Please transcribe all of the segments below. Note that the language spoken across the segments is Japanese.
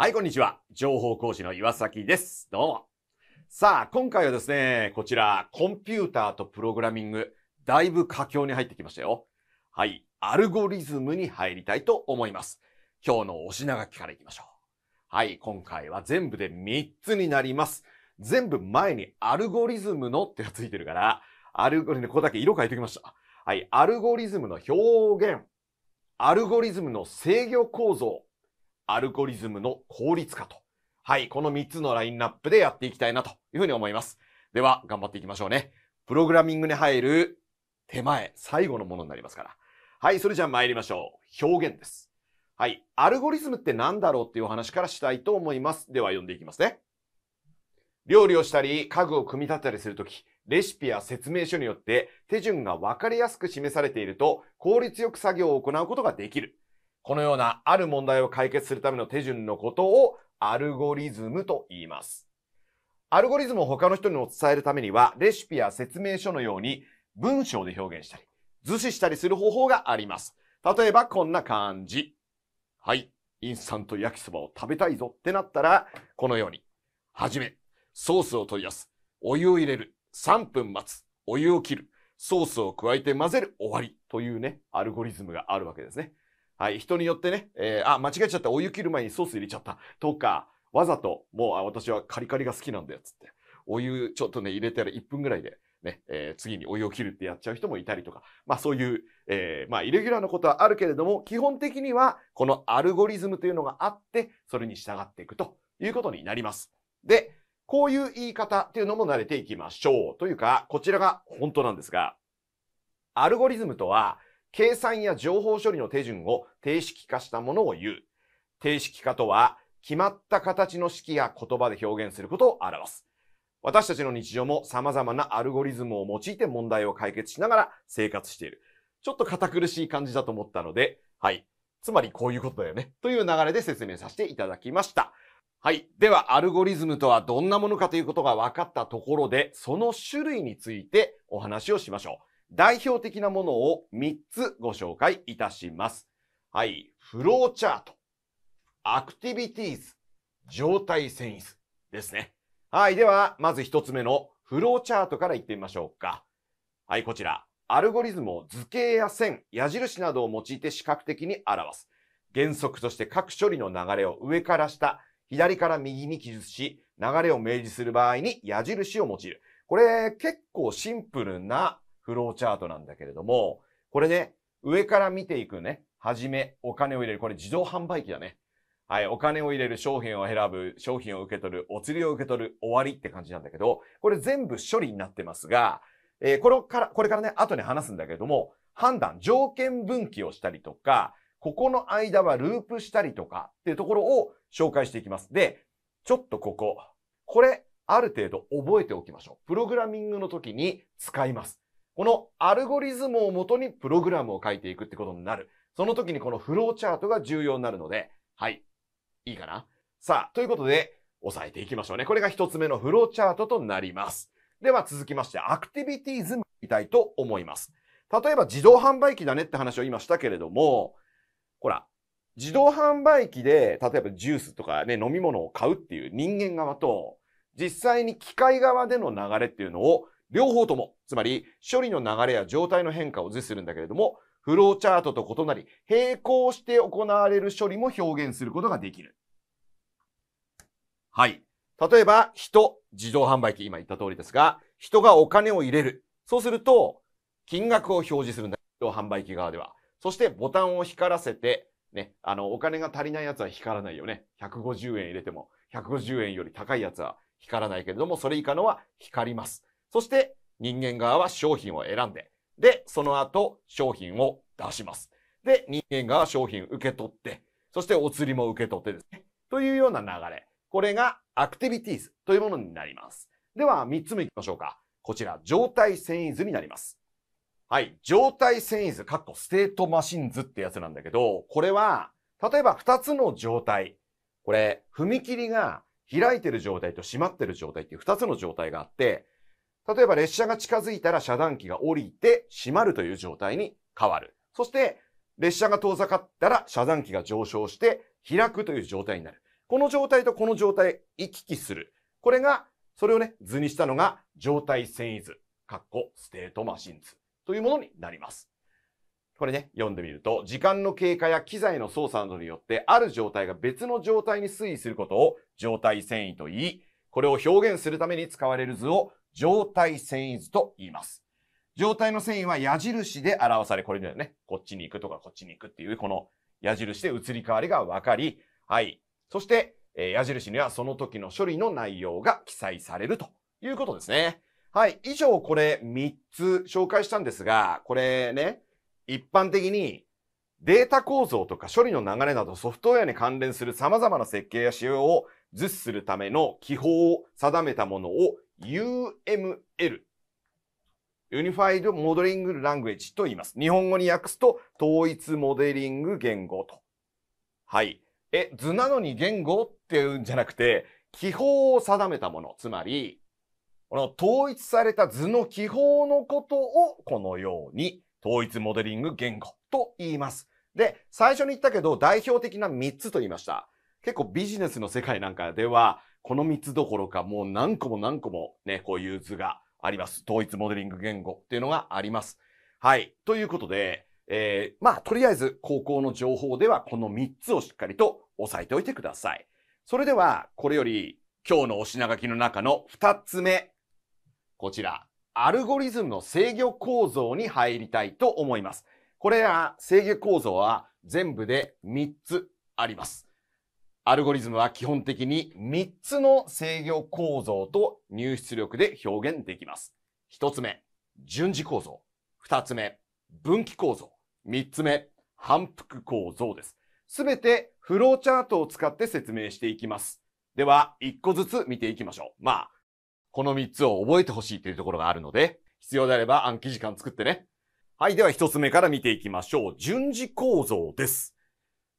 はい、こんにちは。情報講師の岩崎です。どうも。さあ、今回はですね、こちら、コンピューターとプログラミング、だいぶ佳境に入ってきましたよ。はい、アルゴリズムに入りたいと思います。今日のお品書きからいきましょう。はい、今回は全部で3つになります。全部前にアルゴリズムのってがついてるから、アルゴリズム、ここだけ色変えてきました。はい、アルゴリズムの表現、アルゴリズムの制御構造、アルゴリズムの効率化と。はい、この3つのラインナップでやっていきたいなというふうに思います。では、頑張っていきましょうね。プログラミングに入る手前、最後のものになりますから。はい、それじゃあ参りましょう。表現です。はい、アルゴリズムって何だろうっていうお話からしたいと思います。では、読んでいきますね。料理をしたり、家具を組み立てたりするとき、レシピや説明書によって手順が分かりやすく示されていると、効率よく作業を行うことができる。このようなある問題を解決するための手順のことをアルゴリズムと言います。アルゴリズムを他の人にも伝えるためには、レシピや説明書のように文章で表現したり、図示したりする方法があります。例えばこんな感じ。はい。インスタント焼きそばを食べたいぞってなったら、このように。はじめ、ソースを取り出す。お湯を入れる。3分待つ。お湯を切る。ソースを加えて混ぜる。終わり。というね、アルゴリズムがあるわけですね。はい、人によってね、えー、あ、間違えちゃった、お湯切る前にソース入れちゃった、とか、わざと、もう、あ、私はカリカリが好きなんだよ、つって。お湯ちょっとね、入れたら1分ぐらいで、ね、えー、次にお湯を切るってやっちゃう人もいたりとか、まあそういう、えー、まあイレギュラーなことはあるけれども、基本的にはこのアルゴリズムというのがあって、それに従っていくということになります。で、こういう言い方っていうのも慣れていきましょう。というか、こちらが本当なんですが、アルゴリズムとは、計算や情報処理の手順を定式化したものを言う。定式化とは、決まった形の式や言葉で表現することを表す。私たちの日常も様々なアルゴリズムを用いて問題を解決しながら生活している。ちょっと堅苦しい感じだと思ったので、はい。つまりこういうことだよね。という流れで説明させていただきました。はい。では、アルゴリズムとはどんなものかということが分かったところで、その種類についてお話をしましょう。代表的なものを3つご紹介いたします。はい。フローチャート、アクティビティーズ、状態遷移図ですね。はい。では、まず1つ目のフローチャートからいってみましょうか。はい、こちら。アルゴリズムを図形や線、矢印などを用いて視覚的に表す。原則として各処理の流れを上から下、左から右に記述し、流れを明示する場合に矢印を用いる。これ結構シンプルなフローチャートなんだけれども、これね、上から見ていくね、はじめ、お金を入れる、これ自動販売機だね。はい、お金を入れる、商品を選ぶ、商品を受け取る、お釣りを受け取る、終わりって感じなんだけど、これ全部処理になってますが、えー、これから、これからね、後に話すんだけれども、判断、条件分岐をしたりとか、ここの間はループしたりとかっていうところを紹介していきます。で、ちょっとここ、これ、ある程度覚えておきましょう。プログラミングの時に使います。このアルゴリズムをもとにプログラムを書いていくってことになる。その時にこのフローチャートが重要になるので、はい。いいかなさあ、ということで、押さえていきましょうね。これが一つ目のフローチャートとなります。では続きまして、アクティビティズムみたいと思います。例えば自動販売機だねって話を今したけれども、ほら、自動販売機で、例えばジュースとかね、飲み物を買うっていう人間側と、実際に機械側での流れっていうのを両方とも、つまり処理の流れや状態の変化を図するんだけれども、フローチャートと異なり、並行して行われる処理も表現することができる。はい。例えば、人、自動販売機、今言った通りですが、人がお金を入れる。そうすると、金額を表示するんだ。自動販売機側では。そしてボタンを光らせて、ね、あの、お金が足りないやつは光らないよね。150円入れても、150円より高いやつは光らないけれども、それ以下のは光ります。そして人間側は商品を選んで、で、その後商品を出します。で、人間側は商品受け取って、そしてお釣りも受け取ってですね。というような流れ。これがアクティビティーズというものになります。では3つ目行きましょうか。こちら、状態繊維図になります。はい。状態繊維図、かっこステートマシン図ってやつなんだけど、これは、例えば2つの状態。これ、踏切が開いてる状態と閉まってる状態っていう2つの状態があって、例えば列車が近づいたら遮断機が降りて閉まるという状態に変わる。そして列車が遠ざかったら遮断機が上昇して開くという状態になる。この状態とこの状態行き来する。これが、それをね、図にしたのが状態遷移図、カッコステートマシン図というものになります。これね、読んでみると、時間の経過や機材の操作などによって、ある状態が別の状態に推移することを状態遷移と言い、これを表現するために使われる図を状態繊維図と言います。状態の繊維は矢印で表され、これだよね。こっちに行くとかこっちに行くっていう、この矢印で移り変わりが分かり、はい。そして、え矢印にはその時の処理の内容が記載されるということですね。はい。以上、これ3つ紹介したんですが、これね、一般的にデータ構造とか処理の流れなどソフトウェアに関連する様々な設計や仕様を図示するための基法を定めたものを UML。Unified Modeling Language と言います。日本語に訳すと、統一モデリング言語と。はい。え、図なのに言語って言うんじゃなくて、記法を定めたもの。つまり、この統一された図の記法のことをこのように統一モデリング言語と言います。で、最初に言ったけど代表的な3つと言いました。結構ビジネスの世界なんかではこの3つどころか、もう何個も何個もね、こういう図があります。統一モデリング言語っていうのがあります。はい。ということで、えー、まあ、とりあえず、高校の情報ではこの3つをしっかりと押さえておいてください。それでは、これより、今日のお品書きの中の2つ目。こちら、アルゴリズムの制御構造に入りたいと思います。これら制御構造は全部で3つあります。アルゴリズムは基本的に3つの制御構造と入出力で表現できます。1つ目、順次構造。2つ目、分岐構造。3つ目、反復構造です。すべてフローチャートを使って説明していきます。では、1個ずつ見ていきましょう。まあ、この3つを覚えてほしいというところがあるので、必要であれば暗記時間作ってね。はい、では1つ目から見ていきましょう。順次構造です。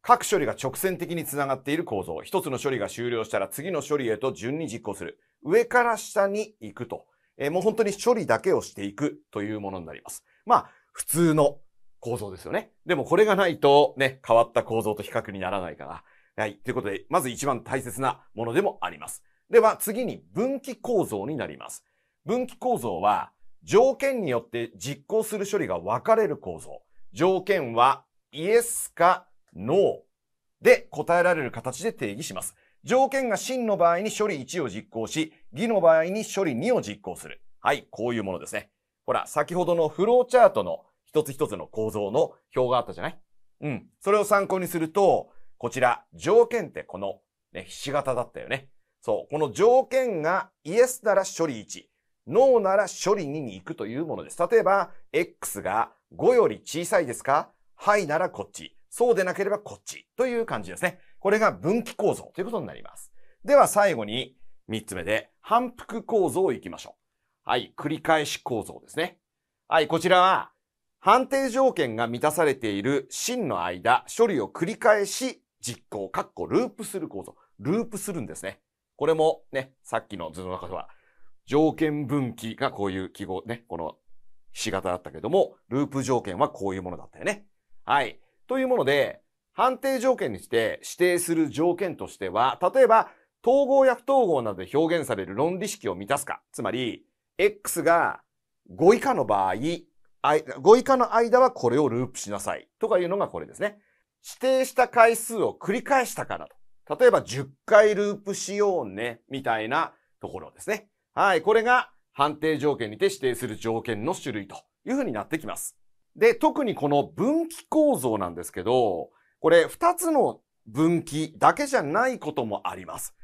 各処理が直線的につながっている構造。一つの処理が終了したら次の処理へと順に実行する。上から下に行くと。えー、もう本当に処理だけをしていくというものになります。まあ、普通の構造ですよね。でもこれがないとね、変わった構造と比較にならないから。はい。ということで、まず一番大切なものでもあります。では次に分岐構造になります。分岐構造は条件によって実行する処理が分かれる構造。条件はイエスか NO で答えられる形で定義します。条件が真の場合に処理1を実行し、偽の場合に処理2を実行する。はい、こういうものですね。ほら、先ほどのフローチャートの一つ一つの構造の表があったじゃないうん。それを参考にすると、こちら、条件ってこの、ね、ひし形だったよね。そう。この条件がイエスなら処理1、ノーなら処理2に行くというものです。例えば、X が5より小さいですかはいならこっち。そうでなければこっちという感じですね。これが分岐構造ということになります。では最後に3つ目で反復構造をいきましょう。はい、繰り返し構造ですね。はい、こちらは判定条件が満たされている真の間、処理を繰り返し実行、カッコループする構造。ループするんですね。これもね、さっきの図の中では、条件分岐がこういう記号ね、このひし形だったけども、ループ条件はこういうものだったよね。はい。というもので、判定条件にして指定する条件としては、例えば、統合や不統合などで表現される論理式を満たすか。つまり、X が5以下の場合、5以下の間はこれをループしなさい。とかいうのがこれですね。指定した回数を繰り返したからと。例えば10回ループしようね。みたいなところですね。はい。これが判定条件にて指定する条件の種類というふうになってきます。で、特にこの分岐構造なんですけど、これ2つの分岐だけじゃないこともあります。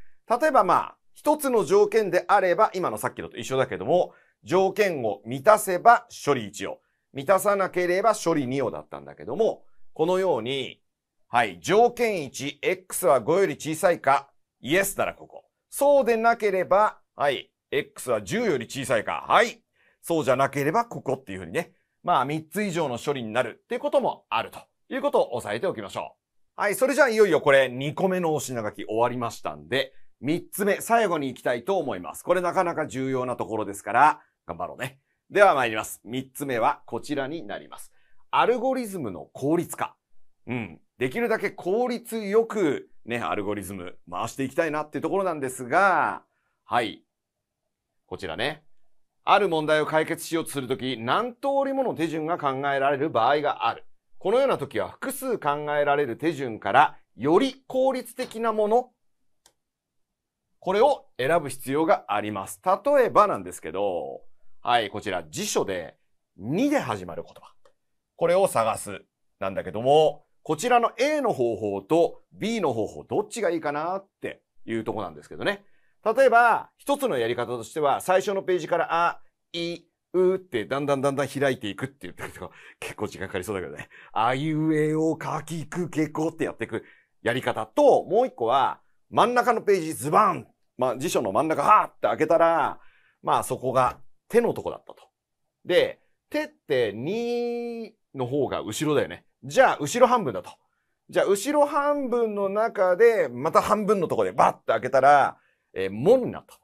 例えばまあ、1つの条件であれば、今のさっきのと一緒だけども、条件を満たせば処理1を、満たさなければ処理2をだったんだけども、このように、はい、条件1、x は5より小さいか、イエスならここ。そうでなければ、はい、x は10より小さいか、はい、そうじゃなければここっていうふうにね、まあ3つ以上の処理になるっていうこともあるということを押さえておきましょう。はい、それじゃあいよいよこれ2個目のお品書き終わりましたんで、3つ目、最後に行きたいと思います。これなかなか重要なところですから、頑張ろうね。では参ります。3つ目はこちらになります。アルゴリズムの効率化。うん。できるだけ効率よく、ね、アルゴリズム回していきたいなっていうところなんですが、はい。こちらね。ある問題を解決しようとするとき、何通りもの手順が考えられる場合がある。このようなときは複数考えられる手順から、より効率的なもの、これを選ぶ必要があります。例えばなんですけど、はい、こちら辞書で2で始まる言葉。これを探す。なんだけども、こちらの A の方法と B の方法、どっちがいいかなっていうとこなんですけどね。例えば、一つのやり方としては、最初のページから、あ、い、うってだんだんだんだん開いていくって言ったりとか、結構時間かかりそうだけどね。あいうえを書きくけこってやっていくやり方と、もう一個は、真ん中のページズバンまあ、辞書の真ん中、はーって開けたら、まあ、そこが手のとこだったと。で、手って2の方が後ろだよね。じゃあ、後ろ半分だと。じゃあ、後ろ半分の中で、また半分のとこでバッと開けたら、えー、もになった。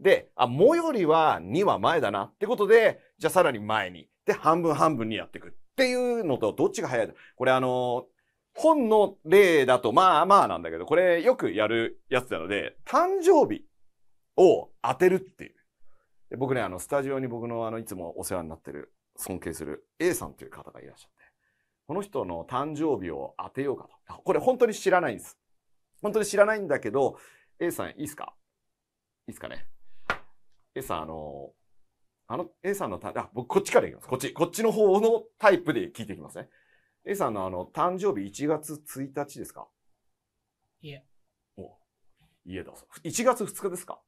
で、あ、もよりは2は前だなってことで、じゃあさらに前に。で、半分半分にやっていくっていうのと、どっちが早いこれあのー、本の例だとまあまあなんだけど、これよくやるやつなので、誕生日を当てるっていう。で僕ね、あの、スタジオに僕のあの、いつもお世話になってる、尊敬する A さんという方がいらっしゃって、この人の誕生日を当てようかと。これ本当に知らないんです。本当に知らないんだけど、A さんいいっすかいいですかね。A さん、あの、あの、A さんのた、あ、僕こっちからいきます。こっち、こっちの方のタイプで聞いていきますね。A さんのあの、誕生日1月1日ですかいえ。おうだ。1月2日ですか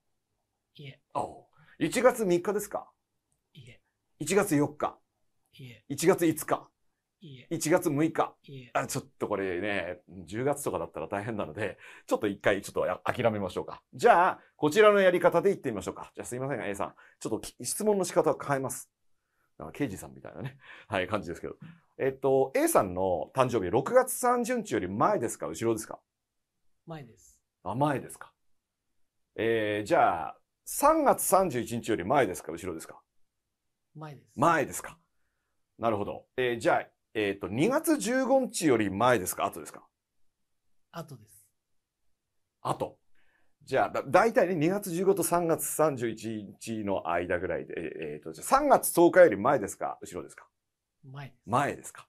いえ。お1月3日ですかいえ。1月4日いえ。1月5日1月6日あ。ちょっとこれね、10月とかだったら大変なので、ちょっと一回ちょっと諦めましょうか。じゃあ、こちらのやり方でいってみましょうか。じゃあすいません、A さん。ちょっと質問の仕方を変えます。刑事さんみたいなね、はい、感じですけど。えっと、A さんの誕生日、6月30日より前ですか後ろですか前です。あ、前ですか。えー、じゃあ、3月31日より前ですか後ろですか前です。前ですか。なるほど。えー、じゃあ、えっ、ー、と、2月15日より前ですか後ですか後です。後。じゃあ、だ大体ね、2月15と3月31日の間ぐらいで、えっ、ー、と、じゃあ3月10日より前ですか後ろですか前。前ですか。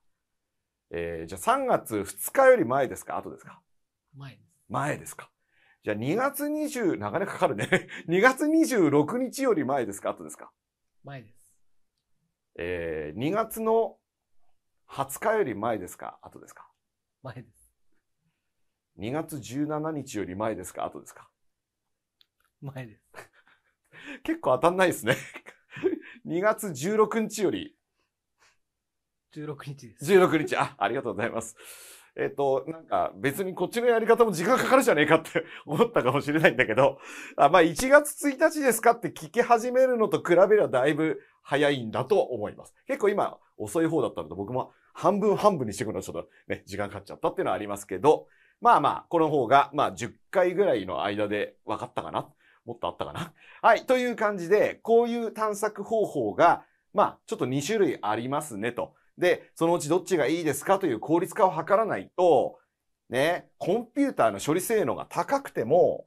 えー、じゃあ3月2日より前ですか後ですか前です。前ですか。じゃあ2月20、なかなかかかるね。2 月26日より前ですか後ですか前です。えー、2月の20日より前ですか後ですか前です。2月17日より前ですか後ですか前です。結構当たんないですね。2 月16日より。16日です。16日。あ、ありがとうございます。えっ、と、なんか別にこっちのやり方も時間かかるじゃねえかって 思ったかもしれないんだけど、あまあ1月1日ですかって聞き始めるのと比べればだいぶ早いんだと思います。結構今遅い方だったので僕も半分半分にしていくのちょっとね、時間かかっちゃったっていうのはありますけど、まあまあ、この方が、まあ10回ぐらいの間で分かったかなもっとあったかなはい、という感じで、こういう探索方法が、まあ、ちょっと2種類ありますねと。で、そのうちどっちがいいですかという効率化を図らないと、ね、コンピューターの処理性能が高くても、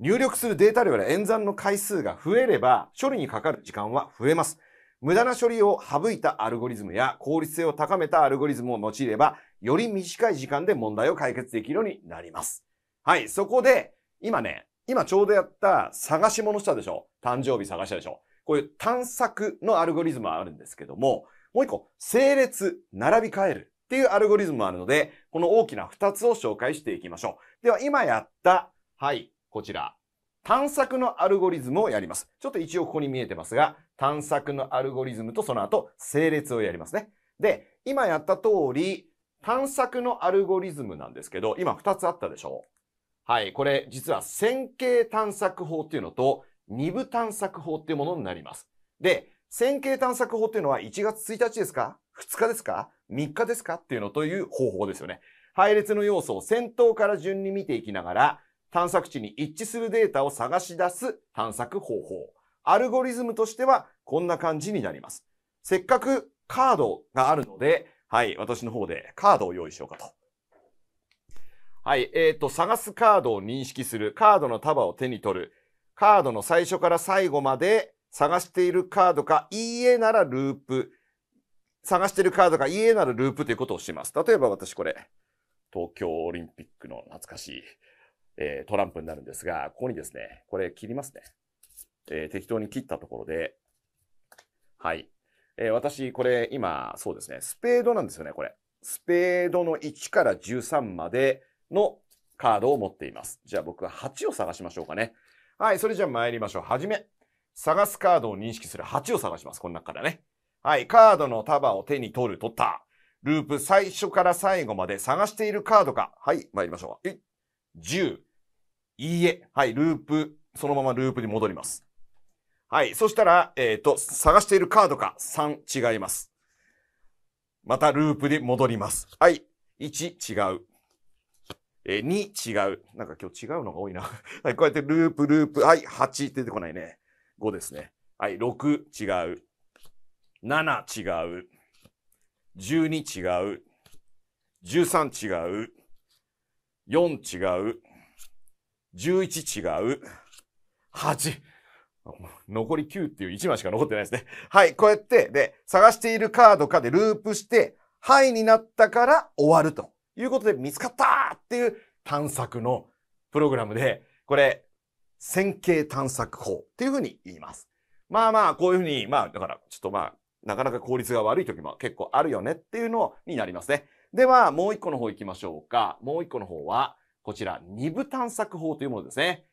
入力するデータ量や演算の回数が増えれば、処理にかかる時間は増えます。無駄な処理を省いたアルゴリズムや効率性を高めたアルゴリズムを用いれば、より短い時間で問題を解決できるようになります。はい、そこで、今ね、今ちょうどやった探し物したでしょ誕生日探したでしょこういう探索のアルゴリズムはあるんですけども、もう一個、整列、並び替えるっていうアルゴリズムもあるので、この大きな2つを紹介していきましょう。では、今やった、はい、こちら、探索のアルゴリズムをやります。ちょっと一応ここに見えてますが、探索のアルゴリズムとその後、整列をやりますね。で、今やった通り、探索のアルゴリズムなんですけど、今2つあったでしょうはい、これ実は線形探索法っていうのと、二部探索法っていうものになります。で、線形探索法っていうのは1月1日ですか ?2 日ですか ?3 日ですかっていうのという方法ですよね。配列の要素を先頭から順に見ていきながら、探索値に一致するデータを探し出す探索方法。アルゴリズムとしてはこんな感じになります。せっかくカードがあるので、はい、私の方でカードを用意しようかと。はい、えっ、ー、と、探すカードを認識する、カードの束を手に取る、カードの最初から最後まで探しているカードか、いいえならループ、探しているカードか、いいえならループということをします。例えば私これ、東京オリンピックの懐かしいえー、トランプになるんですが、ここにですね、これ切りますね。えー、適当に切ったところで、はい。えー、私、これ今、そうですね、スペードなんですよね、これ。スペードの1から13までのカードを持っています。じゃあ僕は8を探しましょうかね。はい、それじゃあ参りましょう。はじめ。探すカードを認識する8を探します。この中からね。はい、カードの束を手に取る、取った。ループ最初から最後まで探しているカードか。はい、参りましょう。えい10。いいえ。はい、ループ、そのままループに戻ります。はい、そしたら、えっ、ー、と、探しているカードか3違います。またループに戻ります。はい、1違う。えー、2違う。なんか今日違うのが多いな。はい、こうやってループ、ループ。はい、8出てこないね。5ですね。はい、6違う。7違う。12違う。13違う。4違う、11違う、8。残り9っていう1枚しか残ってないですね。はい、こうやって、で、探しているカードかでループして、はいになったから終わるということで見つかったっていう探索のプログラムで、これ、線形探索法っていうふうに言います。まあまあ、こういうふうに、まあ、だから、ちょっとまあ、なかなか効率が悪い時も結構あるよねっていうのになりますね。では、もう一個の方行きましょうか。もう一個の方は、こちら、二部探索法というものですね。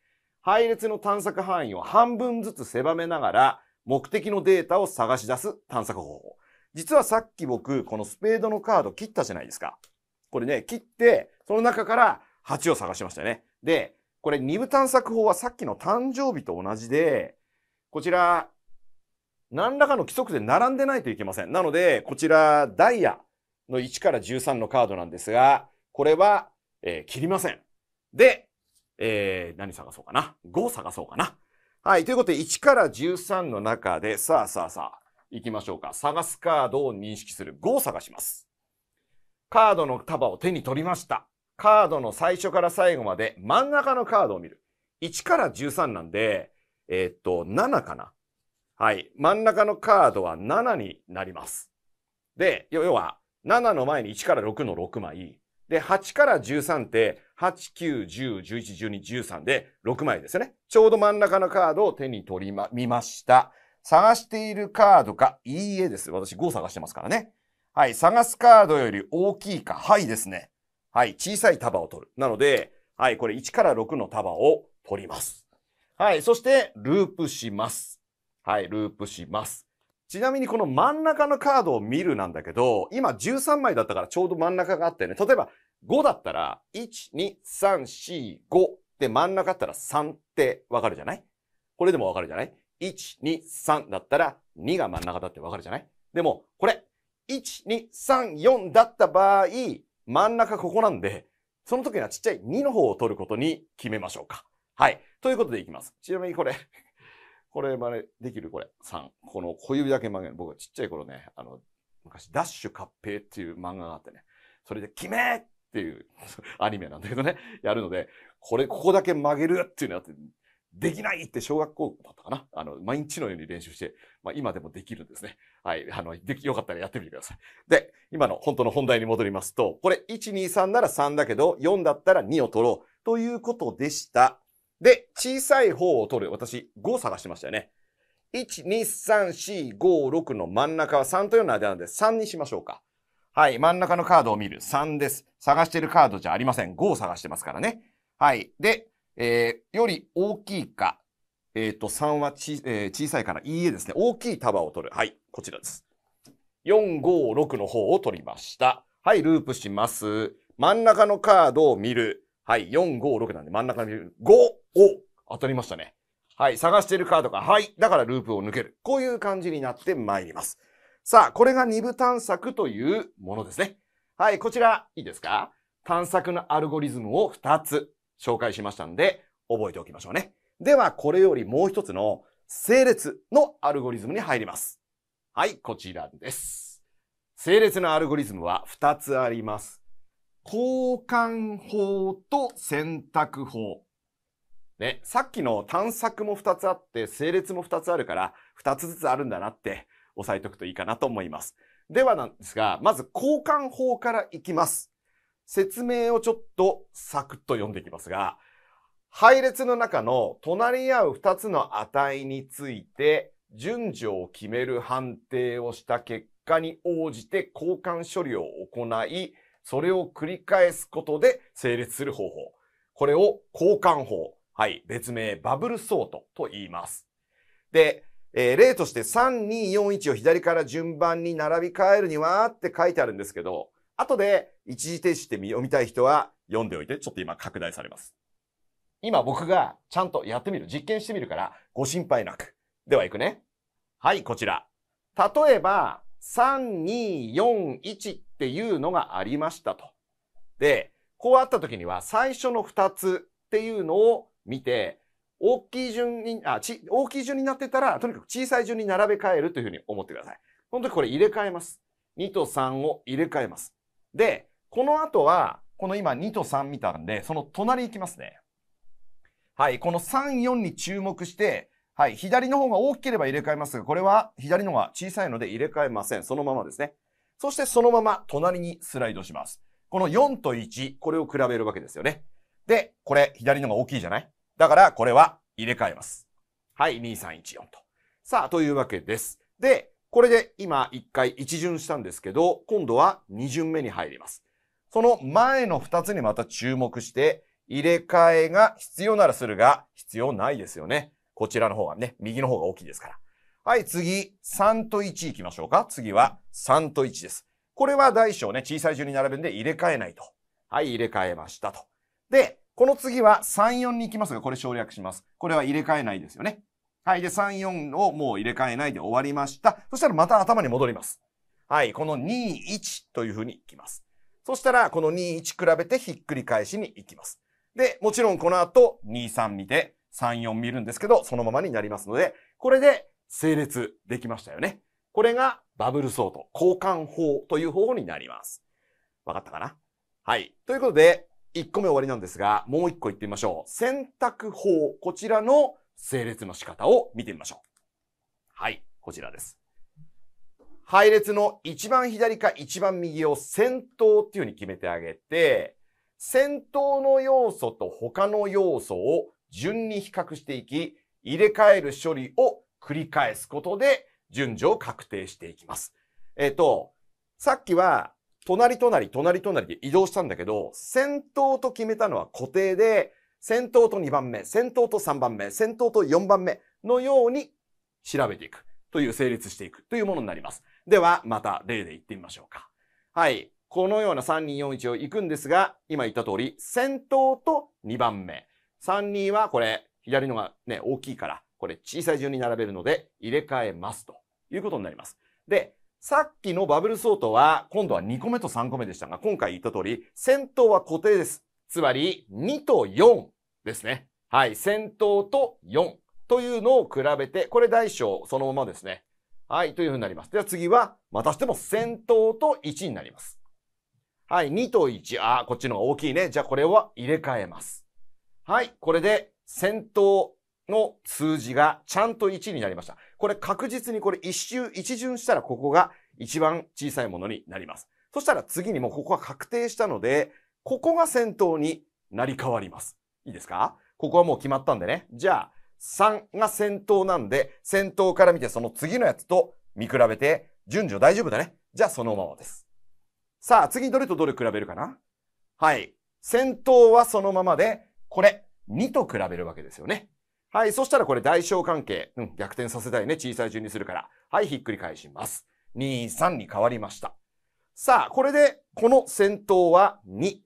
配列の探索範囲を半分ずつ狭めながら、目的のデータを探し出す探索方法。実はさっき僕、このスペードのカード切ったじゃないですか。これね、切って、その中から8を探しましたよね。で、これ二部探索法はさっきの誕生日と同じで、こちら、何らかの規則で並んでないといけません。なので、こちら、ダイヤ、の1から13のカードなんですが、これは、えー、切りません。で、えー、何探そうかな。5探そうかな。はい。ということで、1から13の中で、さあさあさあ、行きましょうか。探すカードを認識する5を探します。カードの束を手に取りました。カードの最初から最後まで真ん中のカードを見る。1から13なんで、えー、っと、7かな。はい。真ん中のカードは7になります。で、要は、7の前に1から6の6枚。で、8から13って、8、9、10、11、12、13で6枚ですよね。ちょうど真ん中のカードを手に取りま、見ました。探しているカードか、いいえです。私5探してますからね。はい、探すカードより大きいか、はいですね。はい、小さい束を取る。なので、はい、これ1から6の束を取ります。はい、そして、ループします。はい、ループします。ちなみにこの真ん中のカードを見るなんだけど、今13枚だったからちょうど真ん中があってね。例えば5だったら、1、2、3、4、5で真ん中だったら3ってわかるじゃないこれでもわかるじゃない ?1、2、3だったら2が真ん中だってわかるじゃないでも、これ、1、2、3、4だった場合、真ん中ここなんで、その時にはちっちゃい2の方を取ることに決めましょうか。はい。ということでいきます。ちなみにこれこれ真似できるこれ。3。この小指だけ曲げる。僕はちっちゃい頃ね、あの、昔、ダッシュカッペっていう漫画があってね、それで、決めっていう アニメなんだけどね、やるので、これ、ここだけ曲げるっていうのやって、できないって小学校だったかなあの、毎日のように練習して、まあ今でもできるんですね。はい。あの、でき、よかったらやってみてください。で、今の本当の本題に戻りますと、これ1、2、3なら3だけど、4だったら2を取ろうということでした。で、小さい方を取る。私、5探してましたよね。1、2、3、4、5、6の真ん中は3と4の間なので3にしましょうか。はい。真ん中のカードを見る。3です。探してるカードじゃありません。5を探してますからね。はい。で、えー、より大きいか、えっ、ー、と、3はち、えー、小さいから、いいえですね。大きい束を取る。はい。こちらです。4、5、6の方を取りました。はい。ループします。真ん中のカードを見る。はい、4、5、6なんで真ん中に5、を当たりましたね。はい、探してるカードが、はい、だからループを抜ける。こういう感じになってまいります。さあ、これが2部探索というものですね。はい、こちら、いいですか探索のアルゴリズムを2つ紹介しましたんで、覚えておきましょうね。では、これよりもう一つの整列のアルゴリズムに入ります。はい、こちらです。整列のアルゴリズムは2つあります。交換法と選択法。ね、さっきの探索も2つあって、整列も2つあるから、2つずつあるんだなって押さえておくといいかなと思います。ではなんですが、まず交換法からいきます。説明をちょっとサクッと読んでいきますが、配列の中の隣り合う2つの値について順序を決める判定をした結果に応じて交換処理を行い、それを繰り返すことで整列する方法。これを交換法。はい。別名、バブルソートと言います。で、えー、例として3241を左から順番に並び替えるにはって書いてあるんですけど、後で一時停止して読みたい人は読んでおいて、ちょっと今拡大されます。今僕がちゃんとやってみる、実験してみるから、ご心配なく。では行くね。はい、こちら。例えば、3241っていうのがありましたと。で、こうあった時には最初の2つっていうのを見て、大きい順に、あ、ち、大きい順になってたら、とにかく小さい順に並べ替えるというふうに思ってください。この時これ入れ替えます。2と3を入れ替えます。で、この後は、この今2と3見たんで、その隣行きますね。はい、この3、4に注目して、はい。左の方が大きければ入れ替えますが、これは左の方が小さいので入れ替えません。そのままですね。そしてそのまま隣にスライドします。この4と1、これを比べるわけですよね。で、これ左のが大きいじゃないだからこれは入れ替えます。はい。2314と。さあ、というわけです。で、これで今1回1巡したんですけど、今度は2巡目に入ります。その前の2つにまた注目して、入れ替えが必要ならするが、必要ないですよね。こちらの方がね、右の方が大きいですから。はい、次、3と1いきましょうか。次は3と1です。これは大小ね、小さい順に並べんで入れ替えないと。はい、入れ替えましたと。で、この次は3、4に行きますが、これ省略します。これは入れ替えないですよね。はい。で、3、4をもう入れ替えないで終わりました。そしたらまた頭に戻ります。はい。この2、1という風にいきます。そしたら、この2、1比べてひっくり返しに行きます。で、もちろんこの後、2、3見て、3、4見るんですけど、そのままになりますので、これで整列できましたよね。これがバブルソート、交換法という方法になります。わかったかなはい。ということで、1個目終わりなんですが、もう1個いってみましょう。選択法、こちらの整列の仕方を見てみましょう。はい、こちらです。配列の一番左か一番右を先頭っていうふうに決めてあげて、先頭の要素と他の要素を順に比較していき、入れ替える処理を繰り返すことで順序を確定していきます。えっ、ー、と、さっきは隣隣隣隣で移動したんだけど、先頭と決めたのは固定で、先頭と2番目、先頭と3番目、先頭と4番目のように調べていくという成立していくというものになります。では、また例でいってみましょうか。はい。このような3241を行くんですが、今言った通り、先頭と2番目、3、2はこれ、左のがね、大きいから、これ小さい順に並べるので、入れ替えますということになります。で、さっきのバブル相当は、今度は2個目と3個目でしたが、今回言った通り、先頭は固定です。つまり、2と4ですね。はい、先頭と4というのを比べて、これ大小そのままですね。はい、というふうになります。では次は、またしても先頭と1になります。はい、2と1。ああ、こっちの方が大きいね。じゃあこれは入れ替えます。はい、これで先頭の数字がちゃんと1になりました。これ確実にこれ一周一巡したらここが一番小さいものになります。そしたら次にもうここは確定したので、ここが先頭になり変わります。いいですかここはもう決まったんでね。じゃあ、3が先頭なんで、先頭から見てその次のやつと見比べて、順序大丈夫だね。じゃあそのままです。さあ、次どれとどれ比べるかなはい。先頭はそのままで、これ、2と比べるわけですよね。はい。そしたらこれ、代償関係。うん。逆転させたいね。小さい順にするから。はい。ひっくり返します。2、3に変わりました。さあ、これで、この先頭は2。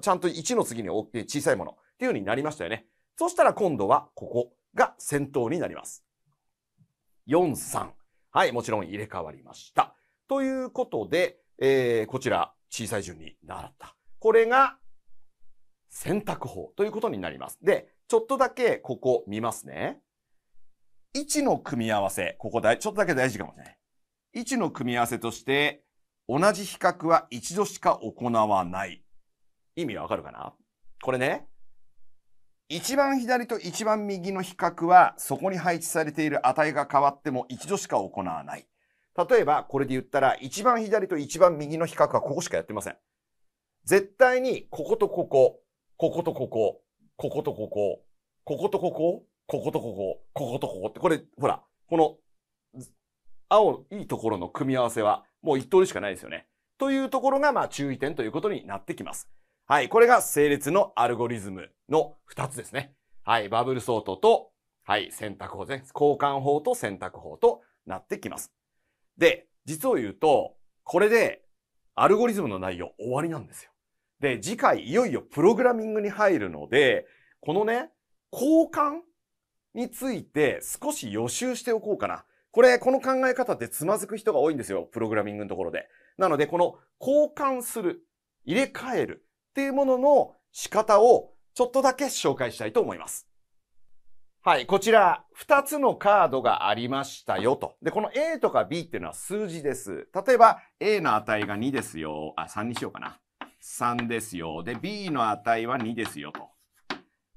ちゃんと1の次に大きい小さいもの。っていう風になりましたよね。そしたら今度は、ここが先頭になります。4、3。はい。もちろん入れ替わりました。ということで、えー、こちら、小さい順に習った。これが選択法ということになります。で、ちょっとだけここ見ますね。位置の組み合わせ、ここだちょっとだけ大事かもしれない。置の組み合わせとして、同じ比較は一度しか行わない。意味わかるかなこれね、一番左と一番右の比較は、そこに配置されている値が変わっても一度しか行わない。例えば、これで言ったら、一番左と一番右の比較はここしかやってません。絶対に、こことここ、こことここ、こことここ、こことここ、こことここ、こことここって、これ、ほら、この、青いいところの組み合わせは、もう一通りしかないですよね。というところが、まあ、注意点ということになってきます。はい。これが整列のアルゴリズムの2つですね。はい。バブルソートと、はい。選択法ですね。交換法と選択法となってきます。で、実を言うと、これで、アルゴリズムの内容終わりなんですよ。で、次回いよいよプログラミングに入るので、このね、交換について少し予習しておこうかな。これ、この考え方ってつまずく人が多いんですよ。プログラミングのところで。なので、この交換する、入れ替えるっていうものの仕方をちょっとだけ紹介したいと思います。はい、こちら、2つのカードがありましたよと。で、この A とか B っていうのは数字です。例えば、A の値が2ですよ。あ、3にしようかな。3ですよ。で、b の値は2ですよと。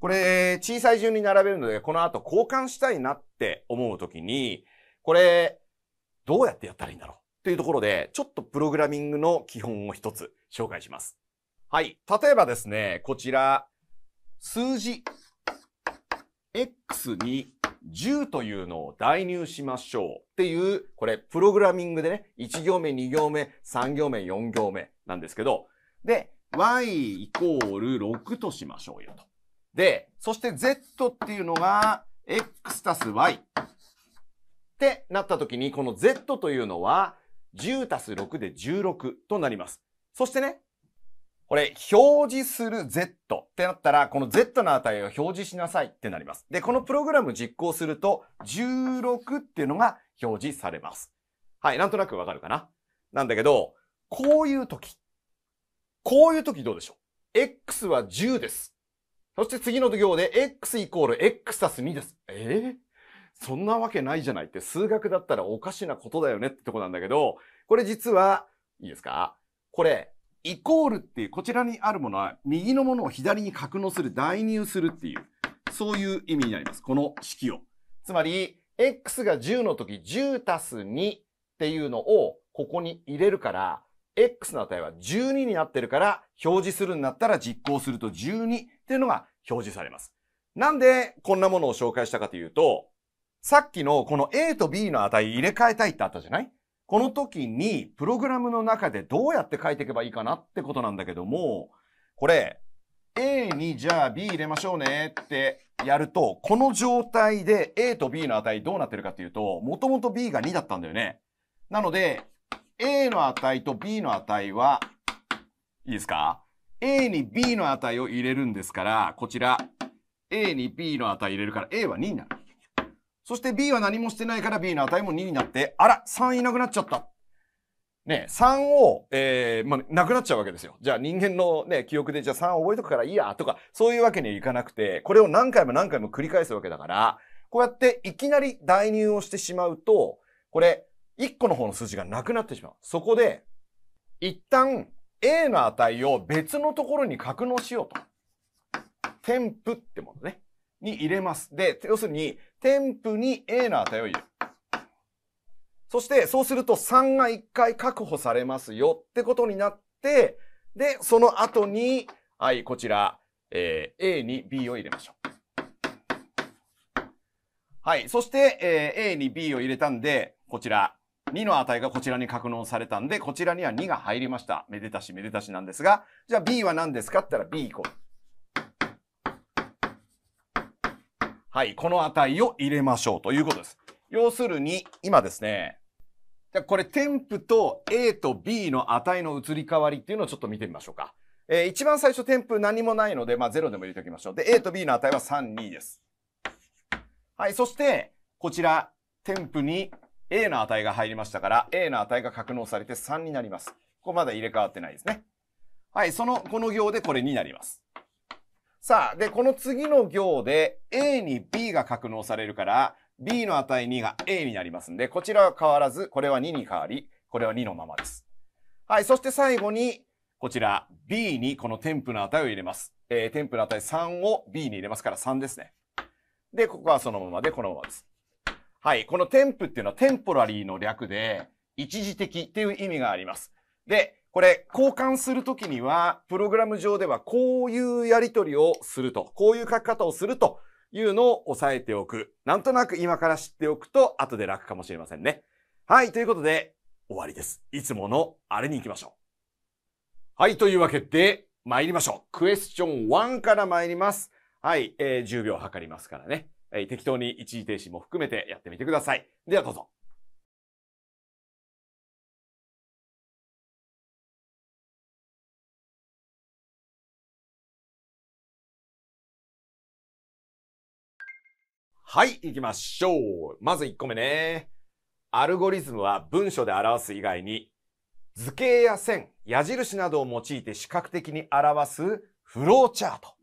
これ、小さい順に並べるので、この後交換したいなって思うときに、これ、どうやってやったらいいんだろうというところで、ちょっとプログラミングの基本を一つ紹介します。はい。例えばですね、こちら、数字 x に10というのを代入しましょうっていう、これ、プログラミングでね、1行目、2行目、3行目、4行目なんですけど、で、y イコール6としましょうよと。で、そして z っていうのが x たす y ってなった時に、この z というのは10たす6で16となります。そしてね、これ、表示する Z ってなったら、この Z の値を表示しなさいってなります。で、このプログラム実行すると、16っていうのが表示されます。はい、なんとなくわかるかな。なんだけど、こういう時、こういう時どうでしょう ?x は10です。そして次の行で x イコール x たす2です。えー、そんなわけないじゃないって数学だったらおかしなことだよねってとこなんだけど、これ実は、いいですかこれ、イコールっていう、こちらにあるものは、右のものを左に格納する、代入するっていう、そういう意味になります。この式を。つまり、x が10の時、10たす2っていうのを、ここに入れるから、x の値は12になってるから、表示するんだったら実行すると12っていうのが表示されます。なんでこんなものを紹介したかというと、さっきのこの A と B の値入れ替えたいってあったじゃないこの時にプログラムの中でどうやって書いていけばいいかなってことなんだけども、これ A にじゃあ B 入れましょうねってやると、この状態で A と B の値どうなってるかっていうと、もともと B が2だったんだよね。なので、A の値と B の値は、いいですか ?A に B の値を入れるんですから、こちら、A に B の値入れるから A は2になる。そして B は何もしてないから B の値も2になって、あら、3いなくなっちゃった。ね、3を、えー、まあ、なくなっちゃうわけですよ。じゃあ人間のね、記憶でじゃあ3覚えとくからいいや、とか、そういうわけにはいかなくて、これを何回も何回も繰り返すわけだから、こうやっていきなり代入をしてしまうと、これ、1個の方の数字がなくなってしまう。そこで、一旦 A の値を別のところに格納しようと。添付ってものね。に入れます。で、要するに、添付に A の値を入れる。そして、そうすると3が1回確保されますよってことになって、で、その後に、はい、こちら、えー、A に B を入れましょう。はい。そして、えー、A に B を入れたんで、こちら、2の値がこちらに格納されたんで、こちらには2が入りました。めでたしめでたしなんですが、じゃあ B は何ですかって言ったら B イコール。はい、この値を入れましょうということです。要するに、今ですね、じゃこれ添付と A と B の値の移り変わりっていうのをちょっと見てみましょうか。えー、一番最初添付何もないので、まあ、0でも入れておきましょう。で、A と B の値は3、2です。はい、そして、こちら、添付に A の値が入りましたから、A の値が格納されて3になります。ここまだ入れ替わってないですね。はい、その、この行でこれになります。さあ、で、この次の行で A に B が格納されるから、B の値2が A になりますんで、こちらは変わらず、これは2に変わり、これは2のままです。はい、そして最後に、こちら B にこの添付の値を入れます。えー、添付の値3を B に入れますから3ですね。で、ここはそのままで、このままです。はい。この添付っていうのはテンポラリーの略で、一時的っていう意味があります。で、これ、交換するときには、プログラム上ではこういうやり取りをすると、こういう書き方をするというのを押さえておく。なんとなく今から知っておくと、後で楽かもしれませんね。はい。ということで、終わりです。いつものあれに行きましょう。はい。というわけで、参りましょう。クエスチョン1から参ります。はい。えー、10秒測りますからね。えー、適当に一時停止も含めてやってみてください。ではどうぞ。はい、行きましょう。まず1個目ね。アルゴリズムは文書で表す以外に、図形や線、矢印などを用いて視覚的に表すフローチャート。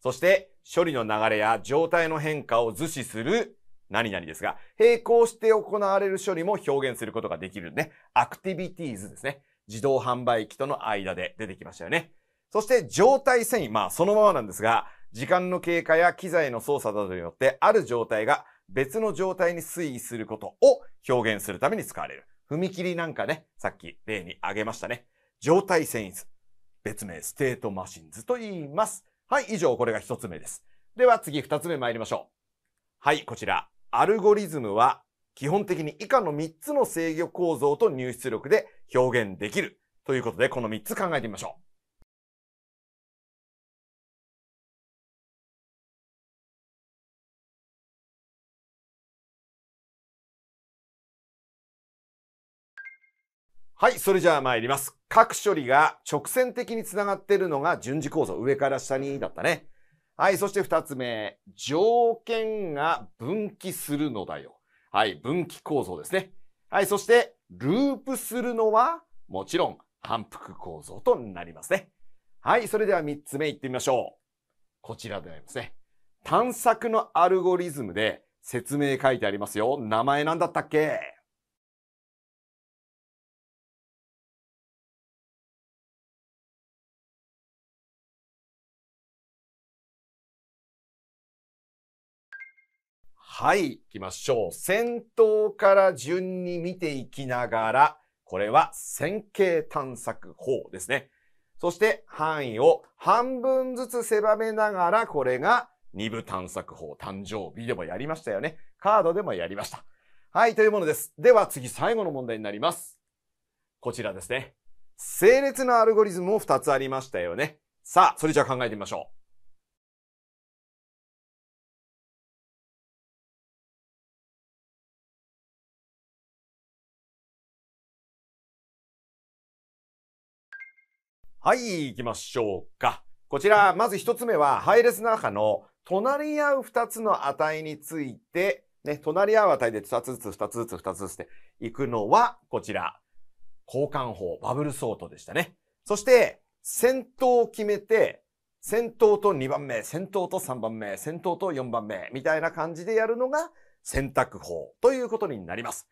そして、処理の流れや状態の変化を図示する何々ですが、並行して行われる処理も表現することができるね。アクティビティーズですね。自動販売機との間で出てきましたよね。そして状態遷移、まあそのままなんですが、時間の経過や機材の操作などによって、ある状態が別の状態に推移することを表現するために使われる。踏切なんかね、さっき例に挙げましたね。状態遷移図。別名ステートマシンズと言います。はい、以上、これが一つ目です。では次、二つ目参りましょう。はい、こちら。アルゴリズムは、基本的に以下の3つの制御構造と入出力で表現できる。ということで、この3つ考えてみましょう。はい、それじゃあ参ります。各処理が直線的につながっているのが順次構造。上から下にだったね。はい。そして二つ目。条件が分岐するのだよ。はい。分岐構造ですね。はい。そして、ループするのは、もちろん反復構造となりますね。はい。それでは三つ目いってみましょう。こちらでありますね。探索のアルゴリズムで説明書いてありますよ。名前なんだったっけはい、行きましょう。先頭から順に見ていきながら、これは線形探索法ですね。そして範囲を半分ずつ狭めながら、これが二部探索法誕生日でもやりましたよね。カードでもやりました。はい、というものです。では次最後の問題になります。こちらですね。整列のアルゴリズムも2つありましたよね。さあ、それじゃあ考えてみましょう。はい、行きましょうか。こちら、まず一つ目は、配列の中の隣り合う二つの値について、ね、隣り合う値で二つずつ、二つずつ、二つずつっていくのは、こちら、交換法、バブルソートでしたね。そして、先頭を決めて、先頭と2番目、先頭と3番目、先頭と4番目、みたいな感じでやるのが選択法ということになります。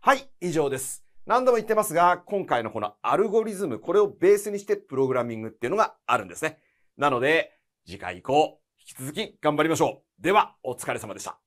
はい、以上です。何度も言ってますが、今回のこのアルゴリズム、これをベースにしてプログラミングっていうのがあるんですね。なので、次回以降、引き続き頑張りましょう。では、お疲れ様でした。